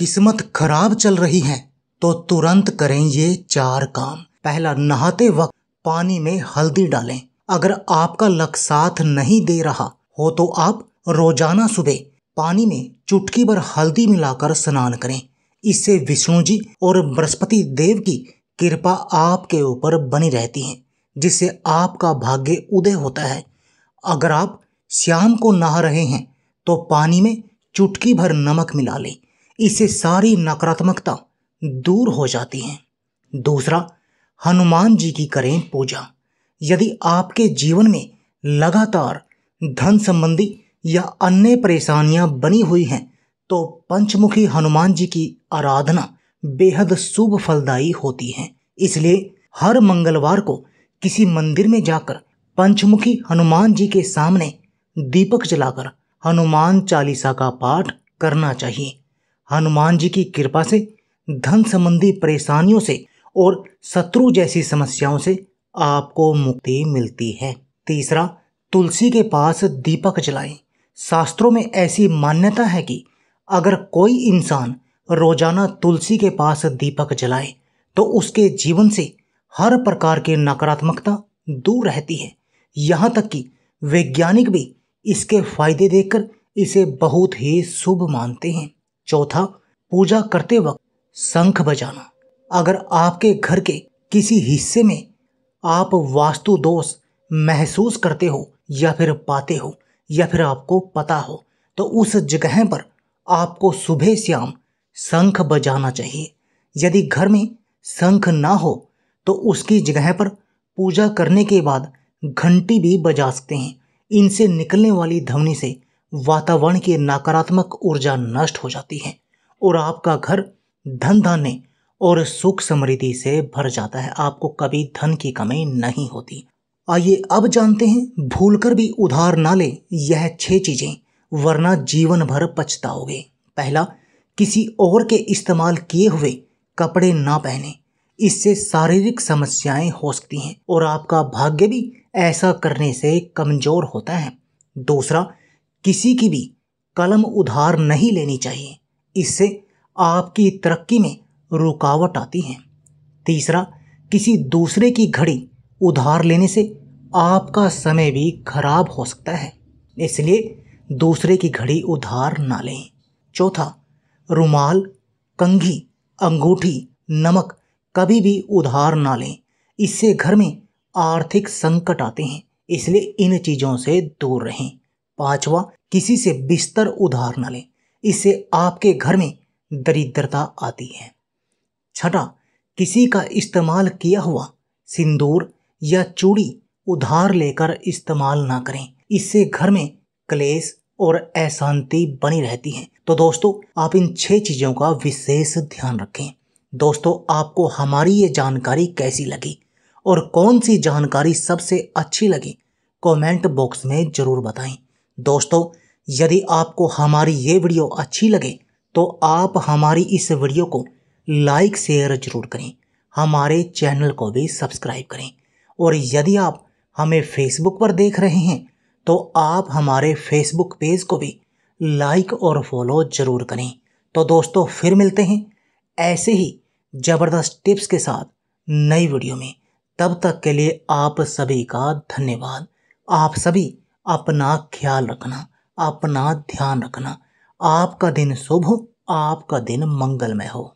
किस्मत खराब चल रही है तो तुरंत करें ये चार काम पहला नहाते वक्त पानी में हल्दी डालें अगर आपका लक साथ नहीं दे रहा हो तो आप रोजाना सुबह पानी में चुटकी भर हल्दी मिलाकर स्नान करें इससे विष्णु जी और बृहस्पति देव की कृपा आपके ऊपर बनी रहती है जिससे आपका भाग्य उदय होता है अगर आप शाम को नहा रहे हैं तो पानी में चुटकी भर नमक मिला लें इससे सारी नकारात्मकता दूर हो जाती है दूसरा हनुमान जी की करें पूजा यदि आपके जीवन में लगातार धन संबंधी या अन्य परेशानियां बनी हुई हैं तो पंचमुखी हनुमान जी की आराधना बेहद शुभ फलदायी होती है इसलिए हर मंगलवार को किसी मंदिर में जाकर पंचमुखी हनुमान जी के सामने दीपक जलाकर हनुमान चालीसा का पाठ करना चाहिए हनुमान जी की कृपा से धन संबंधी परेशानियों से और शत्रु जैसी समस्याओं से आपको मुक्ति मिलती है तीसरा तुलसी के पास दीपक जलाएं शास्त्रों में ऐसी मान्यता है कि अगर कोई इंसान रोजाना तुलसी के पास दीपक जलाए तो उसके जीवन से हर प्रकार की नकारात्मकता दूर रहती है यहाँ तक कि वैज्ञानिक भी इसके फायदे देखकर इसे बहुत ही शुभ मानते हैं चौथा पूजा करते वक्त शंख बजाना अगर आपके घर के किसी हिस्से में आप वास्तु दोष महसूस करते हो या फिर पाते हो या फिर आपको पता हो तो उस जगह पर आपको सुबह शाम शंख बजाना चाहिए यदि घर में शंख ना हो तो उसकी जगह पर पूजा करने के बाद घंटी भी बजा सकते हैं इनसे निकलने वाली ध्वनि से वातावरण की नकारात्मक ऊर्जा नष्ट हो जाती है और आपका घर धन धान्य और सुख समृद्धि से भर जाता है आपको कभी धन की कमी नहीं होती आइए अब जानते हैं भूलकर भी उधार ना ले यह छह चीजें वरना जीवन भर पछताओगे पहला किसी और के इस्तेमाल किए हुए कपड़े ना पहने इससे शारीरिक समस्याएं हो सकती हैं और आपका भाग्य भी ऐसा करने से कमजोर होता है दूसरा किसी की भी कलम उधार नहीं लेनी चाहिए इससे आपकी तरक्की में रुकावट आती है तीसरा किसी दूसरे की घड़ी उधार लेने से आपका समय भी खराब हो सकता है इसलिए दूसरे की घड़ी उधार ना लें चौथा रुमाल कंघी अंगूठी नमक कभी भी उधार ना लें इससे घर में आर्थिक संकट आते हैं इसलिए इन चीज़ों से दूर रहें पांचवा किसी से बिस्तर उधार न लें इससे आपके घर में दरिद्रता आती है छठा किसी का इस्तेमाल किया हुआ सिंदूर या चूड़ी उधार लेकर इस्तेमाल ना करें इससे घर में क्लेश और अशांति बनी रहती है तो दोस्तों आप इन छह चीज़ों का विशेष ध्यान रखें दोस्तों आपको हमारी ये जानकारी कैसी लगी और कौन सी जानकारी सबसे अच्छी लगी कमेंट बॉक्स में ज़रूर बताएं दोस्तों यदि आपको हमारी ये वीडियो अच्छी लगे तो आप हमारी इस वीडियो को लाइक शेयर जरूर करें हमारे चैनल को भी सब्सक्राइब करें और यदि आप हमें फेसबुक पर देख रहे हैं तो आप हमारे फेसबुक पेज को भी लाइक और फॉलो ज़रूर करें तो दोस्तों फिर मिलते हैं ऐसे ही ज़बरदस्त टिप्स के साथ नई वीडियो में तब तक के लिए आप सभी का धन्यवाद आप सभी अपना ख्याल रखना अपना ध्यान रखना आपका दिन शुभ हो आपका दिन मंगलमय हो